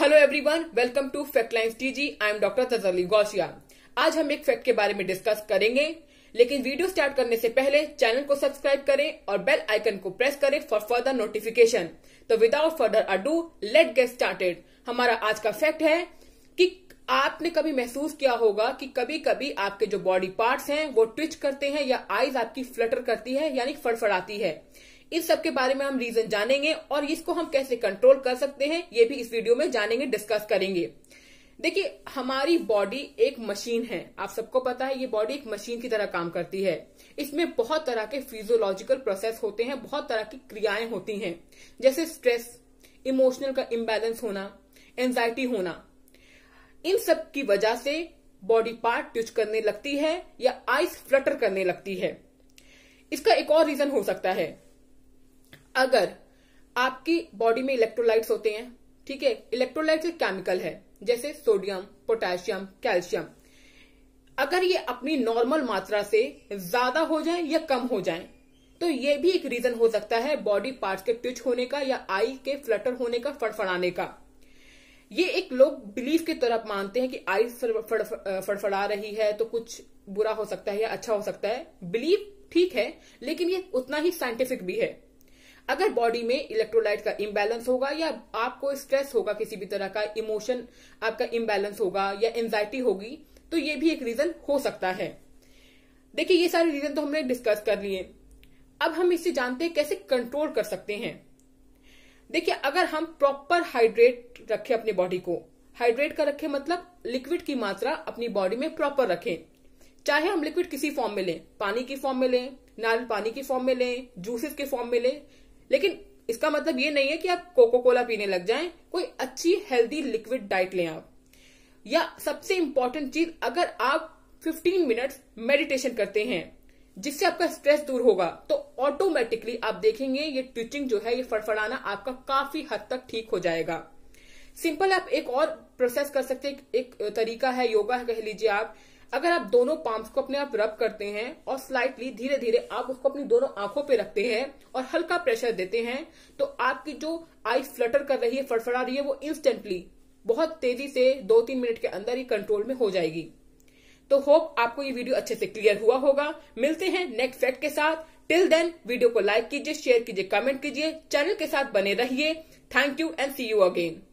hello everyone welcome to fact lines T G I am doctor Tajalli Gausia आज हम एक fact के बारे में डिस्कस करेंगे लेकिन वीडियो स्टार्ट करने से पहले चैनल को सब्सक्राइब करें और बेल आइकन को प्रेस करें फॉर फर्दर नोटिफिकेशन तो without further ado let get started हमारा आज का फैक्ट है कि आपने कभी महसूस किया होगा कि कभी कभी आपके जो बॉडी पार्ट्स हैं वो ट्विच करते हैं या आईज आपकी फ्लटर करती है यानी फड़फड़ाती है इस सब के बारे में हम रीजन जानेंगे और इसको हम कैसे कंट्रोल कर सकते हैं ये भी इस वीडियो में जानेंगे डिस्कस करेंगे देखिए हमारी बॉडी एक मशीन है आप सबको पता है ये बॉडी एक मशीन की तरह काम करती है इसमें बहुत तरह के फिजियोलॉजिकल प्रोसेस होते हैं बहुत तरह की क्रियाएं होती हैं जैसे स्ट्रेस इमोशनल का इम्बेलेंस होना एंजाइटी होना इन सब की वजह से बॉडी पार्ट ट्यूच करने लगती है या आइस फ्लटर करने लगती है इसका एक और रीजन हो सकता है अगर आपकी बॉडी में इलेक्ट्रोलाइट्स होते हैं ठीक है इलेक्ट्रोलाइट्स एक केमिकल है जैसे सोडियम पोटेशियम कैल्शियम अगर ये अपनी नॉर्मल मात्रा से ज्यादा हो जाए या कम हो जाए तो ये भी एक रीजन हो सकता है बॉडी पार्ट्स के ट्विच होने का या आई के फ्लटर होने का फड़फड़ाने का ये एक लोग बिलीफ के तरफ मानते हैं कि आई फड़फड़ा रही है तो कुछ बुरा हो सकता है या अच्छा हो सकता है बिलीफ ठीक है लेकिन ये उतना ही साइंटिफिक भी है अगर बॉडी में इलेक्ट्रोलाइट का इम्बैलेंस होगा या आपको स्ट्रेस होगा किसी भी तरह का इमोशन आपका इम्बैलेंस होगा या एंजाइटी होगी तो ये भी एक रीजन हो सकता है देखिए ये सारे रीजन तो हमने डिस्कस कर लिए अब हम इसे जानते हैं कैसे कंट्रोल कर सकते हैं देखिए अगर हम प्रॉपर हाइड्रेट रखें अपने बॉडी को हाइड्रेट का रखें मतलब लिक्विड की मात्रा अपनी बॉडी में प्रॉपर रखें चाहे हम लिक्विड किसी फॉर्म में लें पानी की फॉर्म में लें नारियल पानी की फॉर्म में लें जूसेस के फॉर्म में लें लेकिन इसका मतलब ये नहीं है कि आप कोको कोला पीने लग जाएं कोई अच्छी हेल्दी लिक्विड डाइट लें आप या सबसे इंपॉर्टेंट चीज अगर आप 15 मिनट्स मेडिटेशन करते हैं जिससे आपका स्ट्रेस दूर होगा तो ऑटोमेटिकली आप देखेंगे ये ट्विचिंग जो है ये फड़फड़ाना आपका काफी हद तक ठीक हो जाएगा सिंपल आप एक और प्रोसेस कर सकते हैं एक तरीका है योगा कह लीजिए आप अगर आप दोनों पाम्स को अपने आप रब करते हैं और स्लाइटली धीरे धीरे आप उसको अपनी दोनों आंखों पे रखते हैं और हल्का प्रेशर देते हैं तो आपकी जो आई फ्लटर कर रही है फड़फड़ा रही है वो इंस्टेंटली बहुत तेजी से दो तीन मिनट के अंदर ही कंट्रोल में हो जाएगी तो होप आपको ये वीडियो अच्छे से क्लियर हुआ होगा मिलते हैं नेक्स्ट फैक्ट के साथ टिल देन वीडियो को लाइक कीजिए शेयर कीजिए कमेंट कीजिए चैनल के साथ बने रहिए thank you and see you again